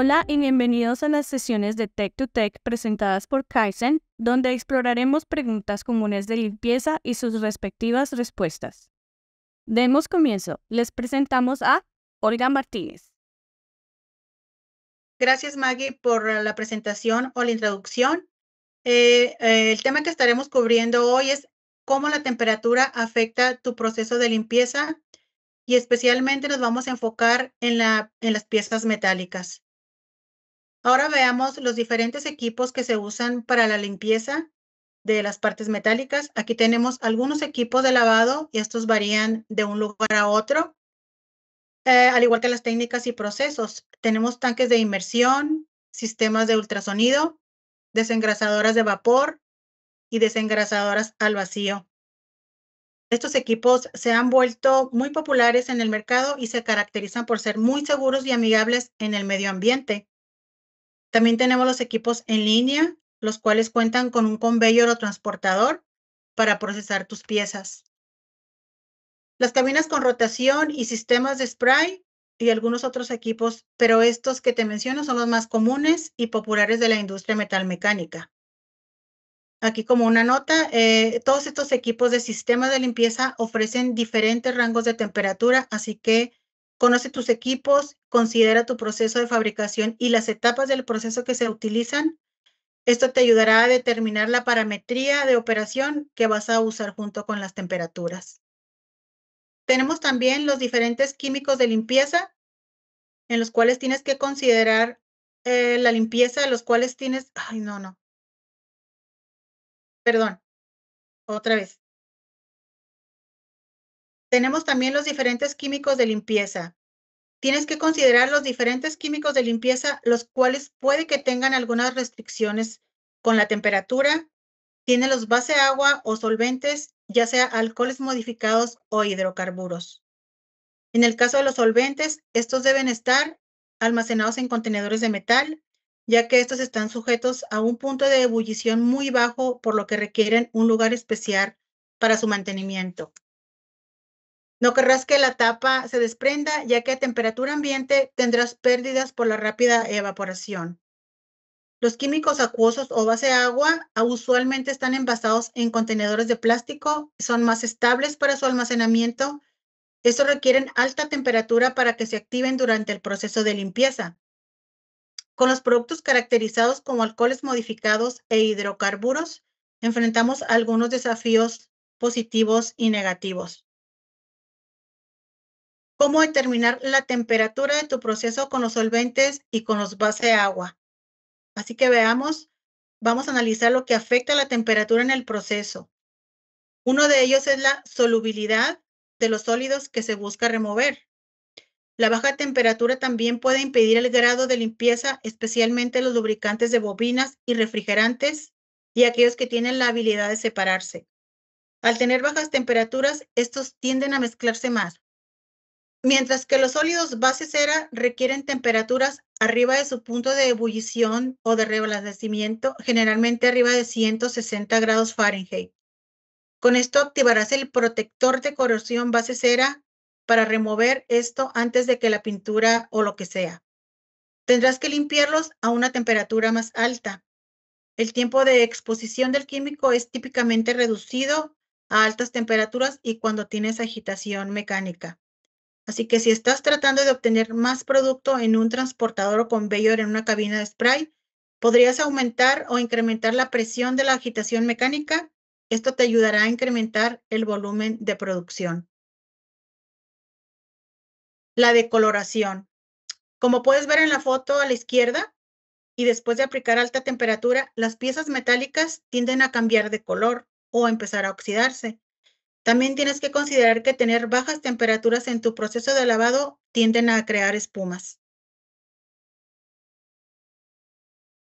Hola y bienvenidos a las sesiones de Tech to Tech presentadas por Kaizen, donde exploraremos preguntas comunes de limpieza y sus respectivas respuestas. Demos comienzo. Les presentamos a Olga Martínez. Gracias Maggie por la presentación o la introducción. Eh, eh, el tema que estaremos cubriendo hoy es cómo la temperatura afecta tu proceso de limpieza y especialmente nos vamos a enfocar en las piezas metálicas. Ahora veamos los diferentes equipos que se usan para la limpieza de las partes metálicas. Aquí tenemos algunos equipos de lavado y estos varían de un lugar a otro. Eh, al igual que las técnicas y procesos, tenemos tanques de inmersión, sistemas de ultrasonido, desengrasadoras de vapor y desengrasadoras al vacío. Estos equipos se han vuelto muy populares en el mercado y se caracterizan por ser muy seguros y amigables en el medio ambiente. También tenemos los equipos en línea, los cuales cuentan con un conveyor o transportador para procesar tus piezas. Las cabinas con rotación y sistemas de spray y algunos otros equipos, pero estos que te menciono son los más comunes y populares de la industria metalmecánica. Aquí como una nota, eh, todos estos equipos de sistemas de limpieza ofrecen diferentes rangos de temperatura, así que conoce tus equipos considera tu proceso de fabricación y las etapas del proceso que se utilizan. Esto te ayudará a determinar la parametría de operación que vas a usar junto con las temperaturas. Tenemos también los diferentes químicos de limpieza, en los cuales tienes que considerar eh, la limpieza, los cuales tienes... Ay, no, no. Perdón. Otra vez. Tenemos también los diferentes químicos de limpieza, tienes que considerar los diferentes químicos de limpieza, los cuales puede que tengan algunas restricciones con la temperatura, Tienen los base agua o solventes, ya sea alcoholes modificados o hidrocarburos. En el caso de los solventes, estos deben estar almacenados en contenedores de metal, ya que estos están sujetos a un punto de ebullición muy bajo, por lo que requieren un lugar especial para su mantenimiento. No querrás que la tapa se desprenda, ya que a temperatura ambiente tendrás pérdidas por la rápida evaporación. Los químicos acuosos o base agua ah, usualmente están envasados en contenedores de plástico, son más estables para su almacenamiento. Estos requieren alta temperatura para que se activen durante el proceso de limpieza. Con los productos caracterizados como alcoholes modificados e hidrocarburos, enfrentamos algunos desafíos positivos y negativos cómo determinar la temperatura de tu proceso con los solventes y con los bases de agua. Así que veamos, vamos a analizar lo que afecta la temperatura en el proceso. Uno de ellos es la solubilidad de los sólidos que se busca remover. La baja temperatura también puede impedir el grado de limpieza, especialmente los lubricantes de bobinas y refrigerantes y aquellos que tienen la habilidad de separarse. Al tener bajas temperaturas, estos tienden a mezclarse más, Mientras que los sólidos base cera requieren temperaturas arriba de su punto de ebullición o de reblandecimiento, generalmente arriba de 160 grados Fahrenheit. Con esto activarás el protector de corrosión base cera para remover esto antes de que la pintura o lo que sea. Tendrás que limpiarlos a una temperatura más alta. El tiempo de exposición del químico es típicamente reducido a altas temperaturas y cuando tienes agitación mecánica. Así que si estás tratando de obtener más producto en un transportador o conveyor en una cabina de spray, podrías aumentar o incrementar la presión de la agitación mecánica. Esto te ayudará a incrementar el volumen de producción. La decoloración. Como puedes ver en la foto a la izquierda, y después de aplicar alta temperatura, las piezas metálicas tienden a cambiar de color o a empezar a oxidarse. También tienes que considerar que tener bajas temperaturas en tu proceso de lavado tienden a crear espumas.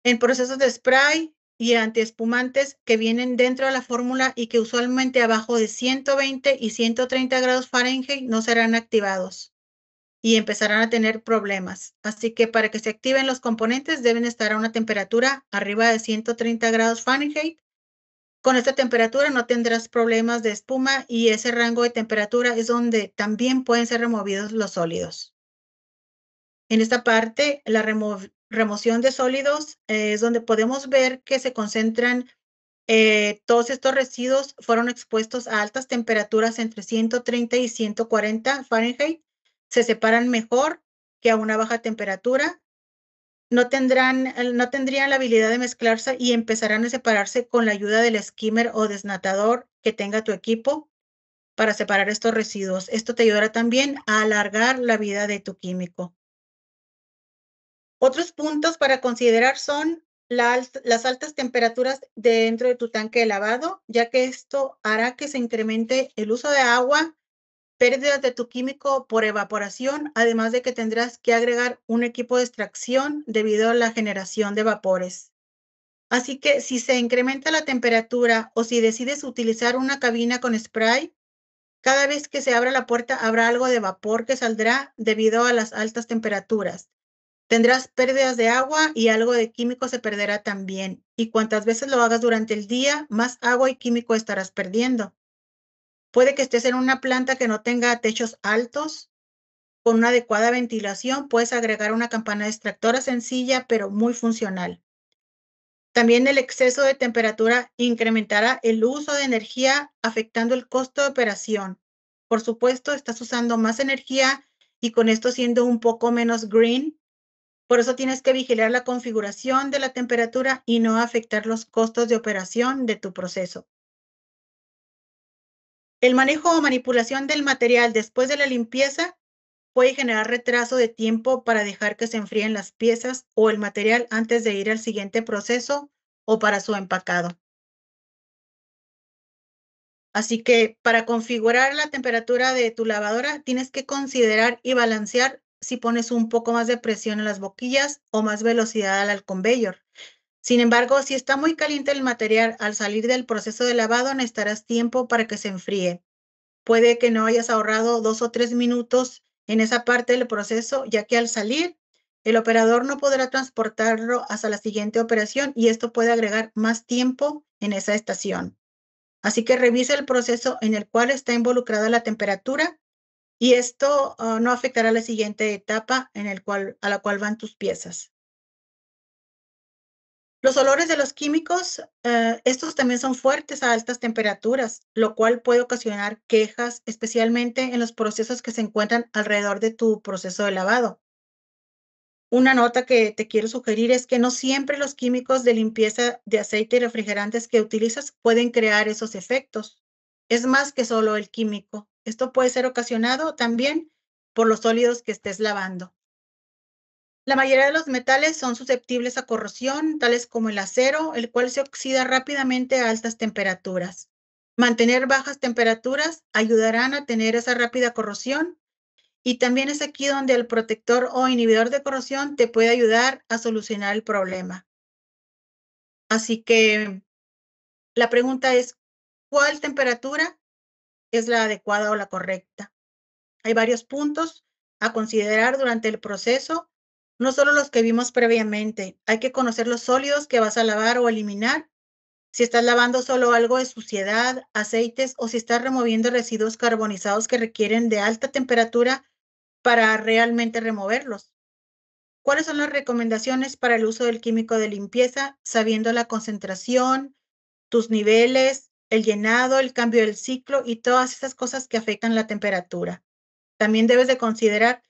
En procesos de spray y antiespumantes que vienen dentro de la fórmula y que usualmente abajo de 120 y 130 grados Fahrenheit no serán activados y empezarán a tener problemas. Así que para que se activen los componentes deben estar a una temperatura arriba de 130 grados Fahrenheit con esta temperatura no tendrás problemas de espuma y ese rango de temperatura es donde también pueden ser removidos los sólidos. En esta parte, la remoción de sólidos eh, es donde podemos ver que se concentran eh, todos estos residuos fueron expuestos a altas temperaturas entre 130 y 140 Fahrenheit. Se separan mejor que a una baja temperatura no tendrán, eh, no tendrían la habilidad de mezclarse y empezarán a separarse con la ayuda del skimmer o desnatador que tenga tu equipo para separar estos residuos. Esto te ayudará también a alargar la vida de tu químico. Otros puntos para considerar son las, las altas temperaturas dentro de tu tanque de lavado, ya que esto hará que se incremente el uso de agua pérdidas de tu químico por evaporación, además de que tendrás que agregar un equipo de extracción debido a la generación de vapores. Así que si se incrementa la temperatura o si decides utilizar una cabina con spray, cada vez que se abra la puerta habrá algo de vapor que saldrá debido a las altas temperaturas. Tendrás pérdidas de agua y algo de químico se perderá también. Y cuantas veces lo hagas durante el día, más agua y químico estarás perdiendo. Puede que estés en una planta que no tenga techos altos. Con una adecuada ventilación puedes agregar una campana extractora sencilla pero muy funcional. También el exceso de temperatura incrementará el uso de energía afectando el costo de operación. Por supuesto, estás usando más energía y con esto siendo un poco menos green. Por eso tienes que vigilar la configuración de la temperatura y no afectar los costos de operación de tu proceso. El manejo o manipulación del material después de la limpieza puede generar retraso de tiempo para dejar que se enfríen las piezas o el material antes de ir al siguiente proceso o para su empacado. Así que para configurar la temperatura de tu lavadora tienes que considerar y balancear si pones un poco más de presión en las boquillas o más velocidad al conveyor, sin embargo, si está muy caliente el material al salir del proceso de lavado, necesitarás tiempo para que se enfríe. Puede que no hayas ahorrado dos o tres minutos en esa parte del proceso, ya que al salir, el operador no podrá transportarlo hasta la siguiente operación y esto puede agregar más tiempo en esa estación. Así que revisa el proceso en el cual está involucrada la temperatura y esto ah, no afectará la siguiente etapa a la cual van tus piezas. Los olores de los químicos, eh, estos también son fuertes a altas temperaturas, lo cual puede ocasionar quejas, especialmente en los procesos que se encuentran alrededor de tu proceso de lavado. Una nota que te quiero sugerir es que no siempre los químicos de limpieza de aceite y refrigerantes que utilizas pueden crear esos efectos. Es más que solo el químico. Esto puede ser ocasionado también por los sólidos que estés lavando. La mayoría de los metales son susceptibles a corrosión, tales como el acero, el cual se oxida rápidamente a altas temperaturas. Mantener bajas temperaturas ayudarán a tener esa rápida corrosión y también es aquí donde el protector o inhibidor de corrosión te puede ayudar a solucionar el problema. Así que la pregunta es, ¿cuál temperatura es la adecuada o la correcta? Hay varios puntos a considerar durante el proceso no solo los que vimos previamente, hay que conocer los sólidos que vas a lavar o eliminar. Si estás lavando solo algo de suciedad, aceites o si estás removiendo residuos carbonizados que requieren de alta temperatura para realmente removerlos. ¿Cuáles son las recomendaciones para el uso del químico de limpieza, sabiendo la concentración, tus niveles, el llenado, el cambio del ciclo y todas esas cosas que afectan la temperatura? También debes de considerar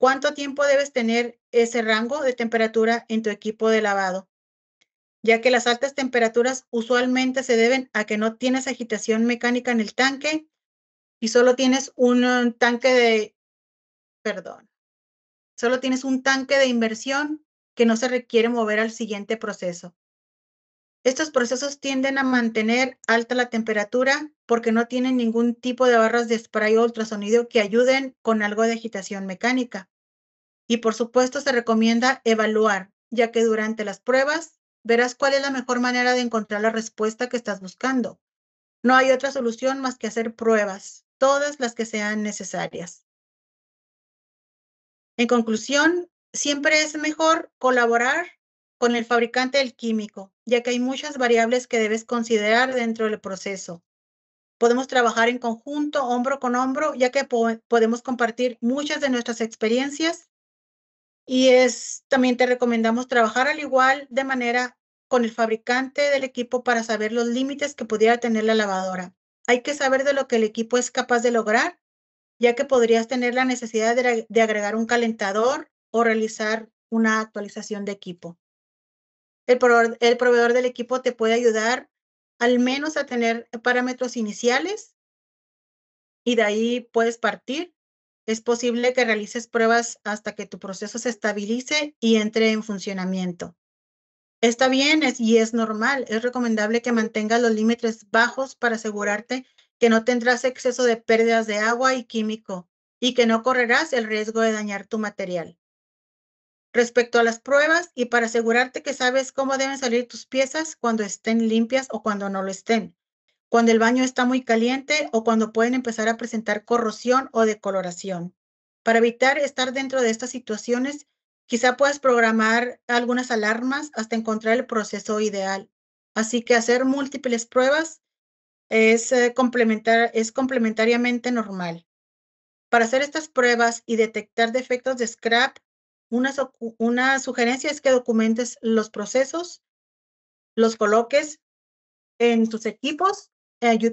cuánto tiempo debes tener ese rango de temperatura en tu equipo de lavado, ya que las altas temperaturas usualmente se deben a que no tienes agitación mecánica en el tanque y solo tienes un tanque de, perdón, solo tienes un tanque de inversión que no se requiere mover al siguiente proceso. Estos procesos tienden a mantener alta la temperatura porque no tienen ningún tipo de barras de spray o ultrasonido que ayuden con algo de agitación mecánica. Y por supuesto se recomienda evaluar, ya que durante las pruebas verás cuál es la mejor manera de encontrar la respuesta que estás buscando. No hay otra solución más que hacer pruebas, todas las que sean necesarias. En conclusión, siempre es mejor colaborar con el fabricante del químico, ya que hay muchas variables que debes considerar dentro del proceso. Podemos trabajar en conjunto, hombro con hombro, ya que podemos compartir muchas de nuestras experiencias. Y es, también te recomendamos trabajar al igual de manera con el fabricante del equipo para saber los límites que pudiera tener la lavadora. Hay que saber de lo que el equipo es capaz de lograr, ya que podrías tener la necesidad de agregar un calentador o realizar una actualización de equipo. El proveedor, del equipo te puede ayudar al menos a tener parámetros iniciales y de ahí puedes partir. Es posible que realices pruebas hasta que tu proceso se estabilice y entre en funcionamiento. Está bien y es normal. Es recomendable que mantengas los límites bajos para asegurarte que no tendrás exceso de pérdidas de agua y químico y que no correrás el riesgo de dañar tu material respecto a las pruebas y para asegurarte que sabes cómo deben salir tus piezas cuando estén limpias o cuando no lo estén, cuando el baño está muy caliente o cuando pueden empezar a presentar corrosión o decoloración. Para evitar estar dentro de estas situaciones, quizá puedas programar algunas alarmas hasta encontrar el proceso ideal. Así que hacer múltiples pruebas es, eh, complementar, es complementariamente normal. Para hacer estas pruebas y detectar defectos de scrap, una, sugerencia es que documentes los procesos, los coloques en tus equipos,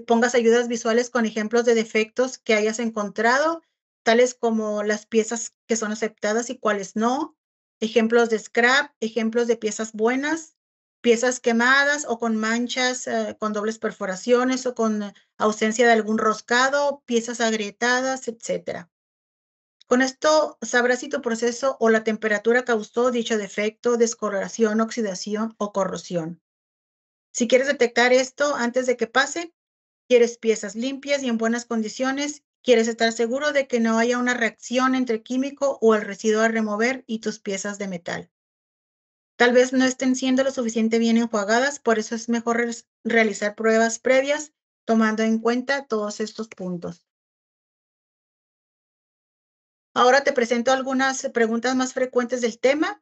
pongas ayudas visuales con ejemplos de defectos que hayas encontrado, tales como las piezas que son aceptadas y cuáles no, ejemplos de scrap, ejemplos de piezas buenas, piezas quemadas o con manchas, eh, con dobles perforaciones o con eh, ausencia de algún roscado, piezas agrietadas, etcétera. Con esto sabrás si tu proceso o la temperatura causó dicho defecto, descoloración, oxidación o corrosión. Si quieres detectar esto antes de que pase, quieres piezas limpias y en buenas condiciones, quieres estar seguro de que no haya una reacción entre químico o el residuo a remover y tus piezas de metal. Tal vez no estén siendo lo suficiente bien enjuagadas, por eso es mejor realizar pruebas previas tomando en cuenta todos estos puntos. Ahora te presento algunas preguntas más frecuentes del tema.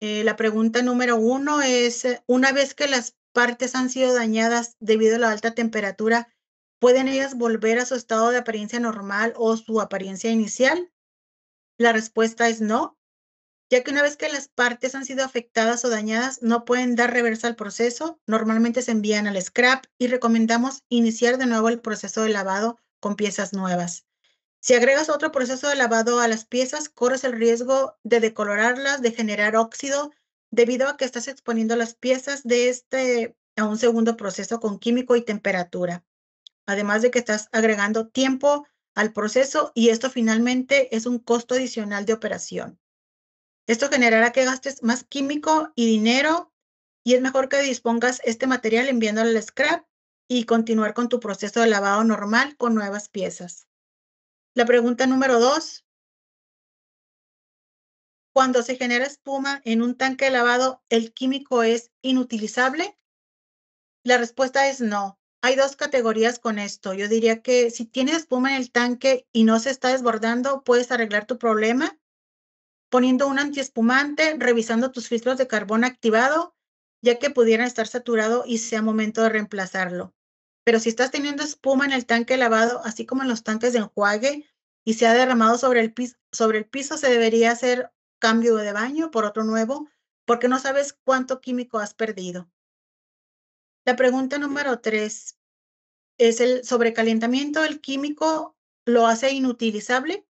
Eh, la pregunta número uno es, una vez que las partes han sido dañadas debido a la alta temperatura, ¿pueden ellas volver a su estado de apariencia normal o su apariencia inicial? La respuesta es no, ya que una vez que las partes han sido afectadas o dañadas, no pueden dar reversa al proceso. Normalmente se envían al scrap y recomendamos iniciar de nuevo el proceso de lavado con piezas nuevas. Si agregas otro proceso de lavado a las piezas, corres el riesgo de decolorarlas, de generar óxido, debido a que estás exponiendo las piezas de este a un segundo proceso con químico y temperatura. Además de que estás agregando tiempo al proceso y esto finalmente es un costo adicional de operación. Esto generará que gastes más químico y dinero y es mejor que dispongas este material enviándolo al scrap y continuar con tu proceso de lavado normal con nuevas piezas. La pregunta número dos. Cuando se genera espuma en un tanque lavado, ¿el químico es inutilizable? La respuesta es no. Hay dos categorías con esto. Yo diría que si tienes espuma en el tanque y no se está desbordando, puedes arreglar tu problema poniendo un antiespumante, revisando tus filtros de carbón activado, ya que pudieran estar saturados y sea momento de reemplazarlo. Pero si estás teniendo espuma en el tanque lavado, así como en los tanques de enjuague, y se ha derramado sobre el piso, sobre el piso se debería hacer cambio de baño por otro nuevo, porque no sabes cuánto químico has perdido. La pregunta número tres es el sobrecalentamiento del químico lo hace inutilizable.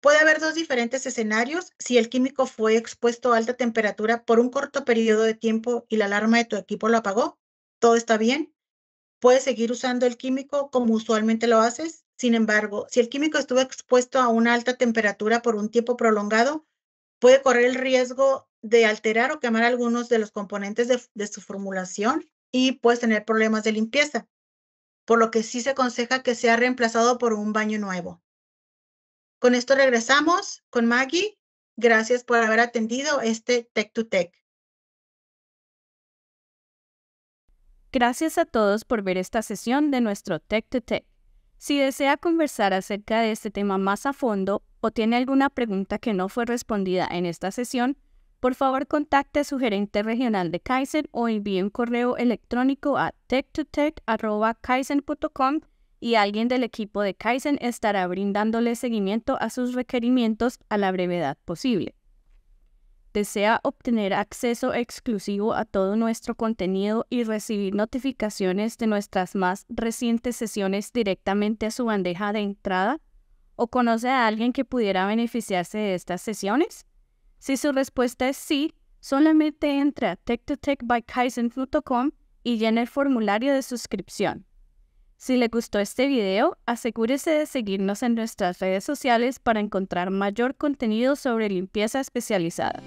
Puede haber dos diferentes escenarios si el químico fue expuesto a alta temperatura por un corto periodo de tiempo y la alarma de tu equipo lo apagó. Todo está bien. Puedes seguir usando el químico como usualmente lo haces. Sin embargo, si el químico estuvo expuesto a una alta temperatura por un tiempo prolongado, puede correr el riesgo de alterar o quemar algunos de los componentes de, su formulación y puedes tener problemas de limpieza, por lo que sí se aconseja que sea reemplazado por un baño nuevo. Con esto regresamos con Maggie. Gracias por haber atendido este Tech to Tech. Gracias a todos por ver esta sesión de nuestro Tech to Tech. Si desea conversar acerca de este tema más a fondo o tiene alguna pregunta que no fue respondida en esta sesión, por favor contacte a su gerente regional de Kaizen o envíe un correo electrónico a techtotech.kaizen.com y alguien del equipo de Kaizen estará brindándole seguimiento a sus requerimientos a la brevedad posible desea obtener acceso exclusivo a todo nuestro contenido y recibir notificaciones de nuestras más recientes sesiones directamente a su bandeja de entrada? ¿O conoce a alguien que pudiera beneficiarse de estas sesiones? Si su respuesta es sí, solamente entra a Tech2TechByKaizen.com y llene el formulario de suscripción. Si le gustó este video, asegúrese de seguirnos en nuestras redes sociales para encontrar mayor contenido sobre limpieza especializada.